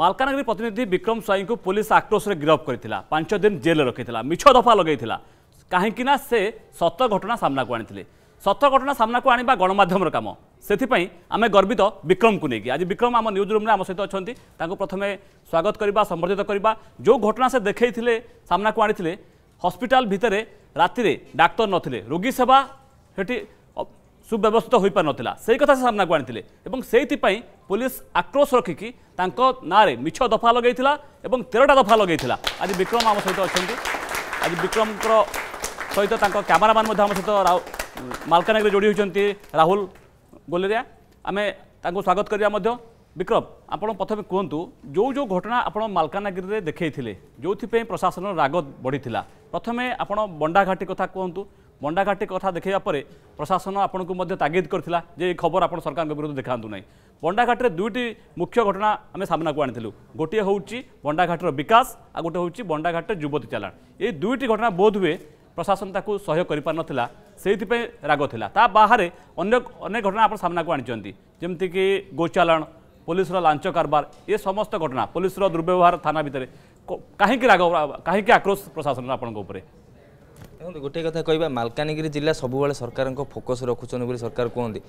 মালকানগির প্রতিনিধি বিক্রম স্বাইঙ্কু পুলিশ আক্রোশে গিরফ করে পাঁচ দিন জেলে রক্ষি মিছ দফা লগাই কাহিঁকি না সে সত ঘটনা সামনা আনিলে সত ঘটনা সামনা আনবা গণমাধ্যমর কাম সে আমি গর্বিত বিক্রমকে নিয়ে আজ বিক্রম আমার নিউজ রুমে আমার সহ অনেক তাঁকু প্রথমে স্বাগত করা সম্বর্ধিত করা যে ঘটনা সে দেখাই সামনা আনিলে হসপিটাল ভিতরে রাতে ডাক্তার নথিলে রোগী সেবা সেটি সুব্যবস্থিত হয়েপারিনথিলা সেই কথা সে সামনাকু আনিলে এবং সেইপাই পুলিশ আক্রোশ রক্ষিকি তাঁক না মিছ দফা লগাই এবং তেরোটা দফা লগাই আজ বিক্রম আম সহ অনেক আজ বিক্রম সহ তাঁর ক্যামেরাম্যান আম সহ মালকানগি যোড়ি হয়েছেন রাহুল গোলেরিয়া আমি তাঁকু স্বাগত করা বিক্রম আপনার প্রথমে কুহতু যে যে ঘটনা আপনার মালকানগি দেখাইলে যে প্রশাসন রাগ বড়ি প্রথমে আপনার বন্ডাঘাটি কথা কুহতু ମଣ୍ଡାଘାଟି କଥା ଦେଖାଇବା ପରେ ପ୍ରଶାସନ ଆପଣଙ୍କୁ ମଧ୍ୟ ତାଗିଦ କରିଥିଲା ଯେ ଏ ଖବର ଆପଣ ସରକାରଙ୍କ ବିରୁଦ୍ଧ ଦେଖାନ୍ତୁ ନାହିଁ ବଣ୍ଡାଘାଟରେ ଦୁଇଟି ମୁଖ୍ୟ ଘଟଣା ଆମେ ସାମ୍ନାକୁ ଆଣିଥିଲୁ ଗୋଟିଏ ହେଉଛି ବଣ୍ଡାଘାଟର ବିକାଶ ଆଉ ଗୋଟେ ହେଉଛି ବଣ୍ଡାଘାଟରେ ଯୁବତୀ ଚାଲାଣ ଏ ଦୁଇଟି ଘଟଣା ବୋଧହୁଏ ପ୍ରଶାସନ ତାକୁ ସହ୍ୟ କରିପାରିନଥିଲା ସେଇଥିପାଇଁ ରାଗ ଥିଲା ତା ବାହାରେ ଅନ୍ୟ ଅନେକ ଘଟଣା ଆପଣ ସାମ୍ନାକୁ ଆଣିଛନ୍ତି ଯେମିତିକି ଗୋଚାଲାଣ ପୋଲିସର ଲାଞ୍ଚ କାରବାର ଏ ସମସ୍ତ ଘଟଣା ପୋଲିସର ଦୁର୍ବ୍ୟବହାର ଥାନା ଭିତରେ କାହିଁକି ରାଗ କାହିଁକି ଆକ୍ରୋଶ ପ୍ରଶାସନର ଆପଣଙ୍କ ଉପରେ ଦେଖନ୍ତୁ ଗୋଟେ କଥା କହିବା ମାଲକାନଗିରି ଜିଲ୍ଲା ସବୁବେଳେ ସରକାରଙ୍କ ଫୋକସ୍ ରଖୁଛନ୍ତି ବୋଲି ସରକାର କୁହନ୍ତି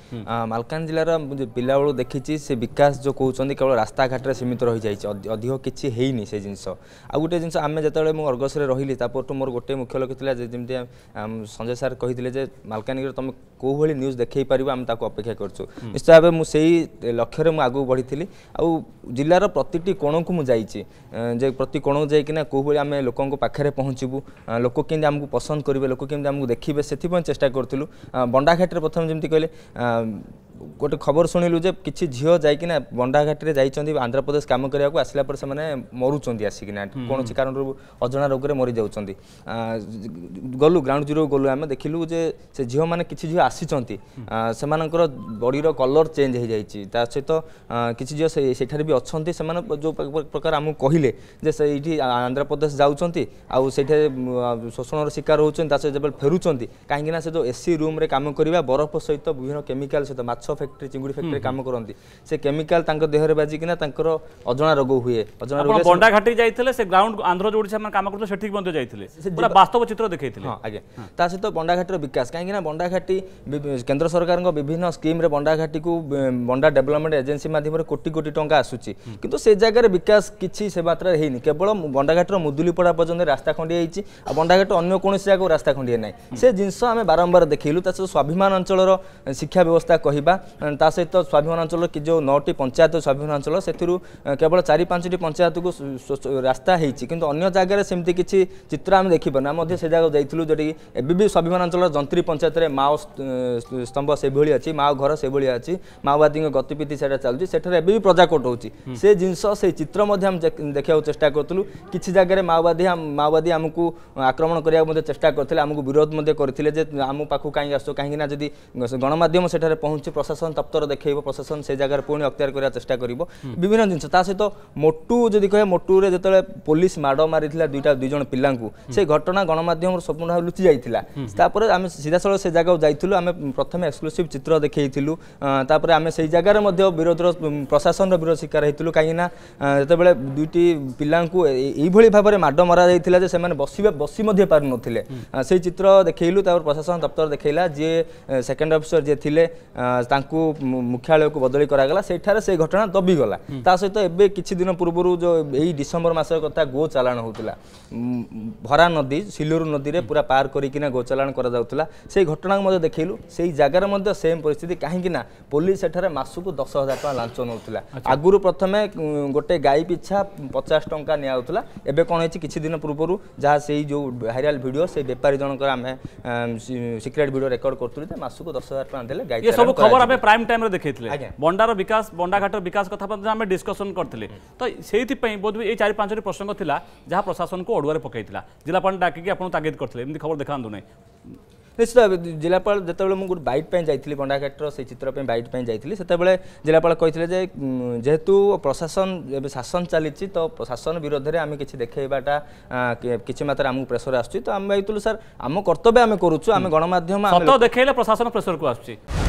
ମାଲକାନଗିରି ଜିଲ୍ଲାର ପିଲାବେଳୁ ଦେଖିଛି ସେ ବିକାଶ ଯେଉଁ କହୁଛନ୍ତି କେବଳ ରାସ୍ତାଘାଟରେ ସୀମିତ ରହିଯାଇଛି ଅଧିକ କିଛି ହେଇନି ସେ ଜିନିଷ ଆଉ ଗୋଟେ ଜିନିଷ ଆମେ ଯେତେବେଳେ ମୁଁ ଅର୍ଗସରେ ରହିଲି ତାପରଠୁ ମୋର ଗୋଟେ ମୁଖ୍ୟ ଲକ୍ଷ୍ୟ ଥିଲା ଯେ ଯେମିତି ସଞ୍ଜୟ ସାର୍ କହିଥିଲେ ଯେ ମାଲକାନଗିରିରେ ତୁମେ କେଉଁଭଳି ନ୍ୟୁଜ୍ ଦେଖାଇ ପାରିବ ଆମେ ତାକୁ ଅପେକ୍ଷା କରୁଛୁ ନିଶ୍ଚୟ ଭାବେ ମୁଁ ସେଇ ଲକ୍ଷ୍ୟରେ ମୁଁ ଆଗକୁ ବଢ଼ିଥିଲି ଆଉ ଜିଲ୍ଲାର ପ୍ରତିଟି କୋଣକୁ ମୁଁ ଯାଇଛି ଯେ ପ୍ରତି କୋଣକୁ ଯାଇକିନା କେଉଁଭଳି ଆମେ ଲୋକଙ୍କ ପାଖରେ ପହଞ୍ଚିବୁ ଲୋକ କେମିତି ଆମକୁ ପସନ୍ଦ କରେକ୍ସନ୍ କରିବେ ଲୋକ କେମିତି ଆମକୁ ଦେଖିବେ ସେଥିପାଇଁ ଚେଷ୍ଟା କରୁଥିଲୁ ବଣ୍ଡାଘାଟରେ ପ୍ରଥମେ ଯେମିତି କହିଲେ ଗୋଟେ ଖବର ଶୁଣିଲୁ ଯେ କିଛି ଝିଅ ଯାଇକିନା ବଣ୍ଡାଘାଟିରେ ଯାଇଛନ୍ତି ଆନ୍ଧ୍ରପ୍ରଦେଶ କାମ କରିବାକୁ ଆସିଲା ପରେ ସେମାନେ ମରୁଛନ୍ତି ଆସିକିନା କୌଣସି କାରଣରୁ ଅଜଣା ରୋଗରେ ମରିଯାଉଛନ୍ତି ଗଲୁ ଗ୍ରାଉଣ୍ଡ ଜିରୋ ଗଲୁ ଆମେ ଦେଖିଲୁ ଯେ ସେ ଝିଅମାନେ କିଛି ଝିଅ ଆସିଛନ୍ତି ସେମାନଙ୍କର ବଡ଼ିର କଲର୍ ଚେଞ୍ଜ ହେଇଯାଇଛି ତା ସହିତ କିଛି ଝିଅ ସେଠାରେ ବି ଅଛନ୍ତି ସେମାନେ ଯେଉଁ ପ୍ରକାର ଆମକୁ କହିଲେ ଯେ ସେଇଠି ଆନ୍ଧ୍ରପ୍ରଦେଶ ଯାଉଛନ୍ତି ଆଉ ସେଇଠାରେ ଶୋଷଣର ଶିକାର ହେଉଛନ୍ତି ତା ସହିତ ଯେତେବେଳେ ଫେରୁଛନ୍ତି କାହିଁକିନା ସେ ଯେଉଁ ଏସି ରୁମ୍ରେ କାମ କରିବା ବରଫ ସହିତ ବିଭିନ୍ନ କେମିକାଲ ସହିତ ମାଛ ଫ୍ୟାକ୍ଟ୍ରି ଚିଙ୍ଗୁଡ଼ି ଫ୍ୟାକ୍ଟ୍ରି କାମ କରନ୍ତି ସେ କେମିକାଲ ତାଙ୍କ ଦେହରେ ବାଜିକିନା ତାଙ୍କର ଅଜଣା ରୋଗ ହୁଏ ଅଜଣା ରୋଗ ବଣ୍ଡା ଘାଟି ଯାଇଥିଲେ ସେ ଗ୍ରାଉଣ୍ଡ ଆନ୍ଧ୍ର ଯୋଉଠି ସେମାନେ କାମ କରୁଥିଲେ ସେଠିକି ମଧ୍ୟ ଯାଇଥିଲେ ପୁରା ବାସ୍ତବ ଚିତ୍ର ଦେଖେଇଥିଲେ ହଁ ଆଜ୍ଞା ତା ସହିତ ବଣ୍ଡା ଘାଟିର ବିକାଶ କାହିଁକିନା ବଣ୍ଡା ଘାଟି କେନ୍ଦ୍ର ସରକାରଙ୍କ ବିଭିନ୍ନ ସ୍କିମ୍ରେ ବଣ୍ଡା ଘାଟିକୁ ବଣ୍ଡା ଡେଭଲପମେଣ୍ଟ ଏଜେନ୍ସି ମାଧ୍ୟମରେ କୋଟି କୋଟି ଟଙ୍କା ଆସୁଛି କିନ୍ତୁ ସେ ଜାଗାରେ ବିକାଶ କିଛି ସେ ମାତ୍ରାରେ ହେଇନି କେବଳ ବଣ୍ଡାଘାଟର ମୁଦୁଲିପଡ଼ା ପର୍ଯ୍ୟନ୍ତ ରାସ୍ତା ଖଣ୍ଡିଆ ହେଇଛି ଆଉ ବଣ୍ଡାଘାଟ ଅନ୍ୟ କୌଣସି ଜାଗାକୁ ରାସ୍ତା ଖଣ୍ଡିଆ ନାହିଁ ସେ ଜିନିଷ ଆମେ ବାରମ୍ବାର ଦେଖେଇଲୁ ତା ସହିତ ସ୍ୱାଭିମାନ ଅଞ୍ଚଳର ଶିକ୍ଷା ବ୍ୟବସ୍ଥା କହିବା କରିବା ତା ସହିତ ସ୍ୱାଭିମାନଞ୍ଚଳ କି ଯେଉଁ ନଅଟି ପଞ୍ଚାୟତ ସ୍ୱାଭିମାନ ଅଞ୍ଚଳ ସେଥିରୁ କେବଳ ଚାରି ପାଞ୍ଚଟି ପଞ୍ଚାୟତକୁ ରାସ୍ତା ହେଇଛି କିନ୍ତୁ ଅନ୍ୟ ଜାଗାରେ ସେମିତି କିଛି ଚିତ୍ର ଆମେ ଦେଖିପାରୁନା ଆମେ ମଧ୍ୟ ସେ ଜାଗାକୁ ଯାଇଥିଲୁ ଯେଉଁଠି ଏବେ ବି ସ୍ୱାଭିମାନ ଅଞ୍ଚଳର ଯନ୍ତ୍ରୀ ପଞ୍ଚାୟତରେ ମାଓ ସ୍ତମ୍ଭ ସେଭଳି ଅଛି ମାଓ ଘର ସେଭଳି ଅଛି ମାଓବାଦୀଙ୍କ ଗତିବିଧି ସେଇଟା ଚାଲୁଛି ସେଠାରେ ଏବେ ବି ପ୍ରଜାକୋଟ ହେଉଛି ସେ ଜିନିଷ ସେଇ ଚିତ୍ର ମଧ୍ୟ ଆମେ ଦେଖିବାକୁ ଚେଷ୍ଟା କରୁଥିଲୁ କିଛି ଜାଗାରେ ମାଓବାଦୀ ମାଓବାଦୀ ଆମକୁ ଆକ୍ରମଣ କରିବାକୁ ମଧ୍ୟ ଚେଷ୍ଟା କରିଥିଲେ ଆମକୁ ବିରୋଧ ମଧ୍ୟ କରିଥିଲେ ଯେ ଆମ ପାଖକୁ କାହିଁକି ଆସୁ କାହିଁକିନା ଯଦି ଗଣମାଧ୍ୟମ ସେଠାରେ ପହଞ୍ଚି প্রশাসন তপ্তর দেখাইব প্রশাসন সেই জায়গার পুঁ অক্তিয়ার করার চেষ্টা করব বিভিন্ন জিনিস তা সহ মোটু যদি কে মোটুরে যেত পুলিশ মাড় মারি দুইটা দুইজন পিলা সেই ঘটনা গণমাধ্যমর সম্পূর্ণ ভাবে লুচি যাই তাপরে আমি সিধাসল সে জায়গাও যাই আমি প্রথমে এক্সক্লুসিভ চিত্র দেখাই তাপরে আমি সেই জায়গার মধ্যে বিরোধর প্রশাসনর বিরোধ শিকার হয়েছিল কিনা যেতবে দুইটি পিলা এইভাবে ভাবে মাড মরা যাই যে সে বসবে বসি মধ্যে পারু নথিলে সেই চিত্র দেখাইলু তারপর প্রশাসন দপ্তর দেখাইলা যে সেকেন্ড অফিসর যে থিলে ତାଙ୍କୁ ମୁଖ୍ୟାଳୟକୁ ବଦଳି କରାଗଲା ସେଠାରେ ସେ ଘଟଣା ଦବିଗଲା ତା ସହିତ ଏବେ କିଛି ଦିନ ପୂର୍ବରୁ ଯେଉଁ ଏଇ ଡିସେମ୍ବର ମାସ କଥା ଗୋଚାଲାଣ ହେଉଥିଲା ଭରା ନଦୀ ସିଲୁରୁ ନଦୀରେ ପୁରା ପାର କରିକିନା ଗୋଚାଲାଣ କରାଯାଉଥିଲା ସେଇ ଘଟଣାକୁ ମଧ୍ୟ ଦେଖେଇଲୁ ସେଇ ଜାଗାରେ ମଧ୍ୟ ସେମ୍ ପରିସ୍ଥିତି କାହିଁକିନା ପୋଲିସ ସେଠାରେ ମାସକୁ ଦଶ ହଜାର ଟଙ୍କା ଲାଞ୍ଚ ନେଉଥିଲା ଆଗରୁ ପ୍ରଥମେ ଗୋଟେ ଗାଈ ପିଛା ପଚାଶ ଟଙ୍କା ନିଆଯାଉଥିଲା ଏବେ କ'ଣ ହେଇଛି କିଛି ଦିନ ପୂର୍ବରୁ ଯାହା ସେଇ ଯେଉଁ ଭାଇରାଲ ଭିଡ଼ିଓ ସେଇ ବେପାରୀ ଜଣଙ୍କର ଆମେ ସିକ୍ରେଟ୍ ଭିଡ଼ିଓ ରେକର୍ଡ଼ କରୁଥିଲୁ ଯେ ମାସକୁ ଦଶ ହଜାର ଟଙ୍କା ଦେଲେ ଗାଈ ସବୁ ଖବର ଆମେ ପ୍ରାଇମ୍ ଟାଇମ୍ରେ ଦେଖେଇଥିଲେ ବଣ୍ଡାର ବିକାଶ ବଣ୍ଡାଘାଟର ବିକାଶ କଥା ମଧ୍ୟ ଆମେ ଡିସ୍କସନ୍ କରିଥିଲେ ତ ସେଇଥିପାଇଁ ବୋଧହୁଏ ଏଇ ଚାରି ପାଞ୍ଚଟି ପ୍ରସଙ୍ଗ ଥିଲା ଯାହା ପ୍ରଶାସନକୁ ଅଡ଼ୁଆରେ ପକାଇଥିଲା ଜିଲ୍ଲାପାଳ ଡାକିକି ଆପଣଙ୍କୁ ତାଗିଦ କରିଥିଲେ ଏମିତି ଖବର ଦେଖାନ୍ତୁ ନାହିଁ ନିଶ୍ଚିତ ଭାବେ ଜିଲ୍ଲାପାଳ ଯେତେବେଳେ ମୁଁ ଗୋଟେ ବାଇଟ୍ ପାଇଁ ଯାଇଥିଲି ବଣ୍ଡାଘାଟର ସେଇ ଚିତ୍ର ପାଇଁ ବାଇଟ୍ ପାଇଁ ଯାଇଥିଲି ସେତେବେଳେ ଜିଲ୍ଲାପାଳ କହିଥିଲେ ଯେ ଯେହେତୁ ପ୍ରଶାସନ ଏବେ ଶାସନ ଚାଲିଛି ତ ଶାସନ ବିରୋଧରେ ଆମେ କିଛି ଦେଖେଇବାଟା କିଛି ମାତ୍ରାରେ ଆମକୁ ପ୍ରେସର ଆସୁଛି ତ ଆମେ ଭାବିଥିଲୁ ସାର୍ ଆମ କର୍ତ୍ତବ୍ୟ ଆମେ କରୁଛୁ ଆମେ ଗଣମାଧ୍ୟମ ଦେଖେଇଲେ ପ୍ରଶାସନ ପ୍ରେସରକୁ ଆସୁଛି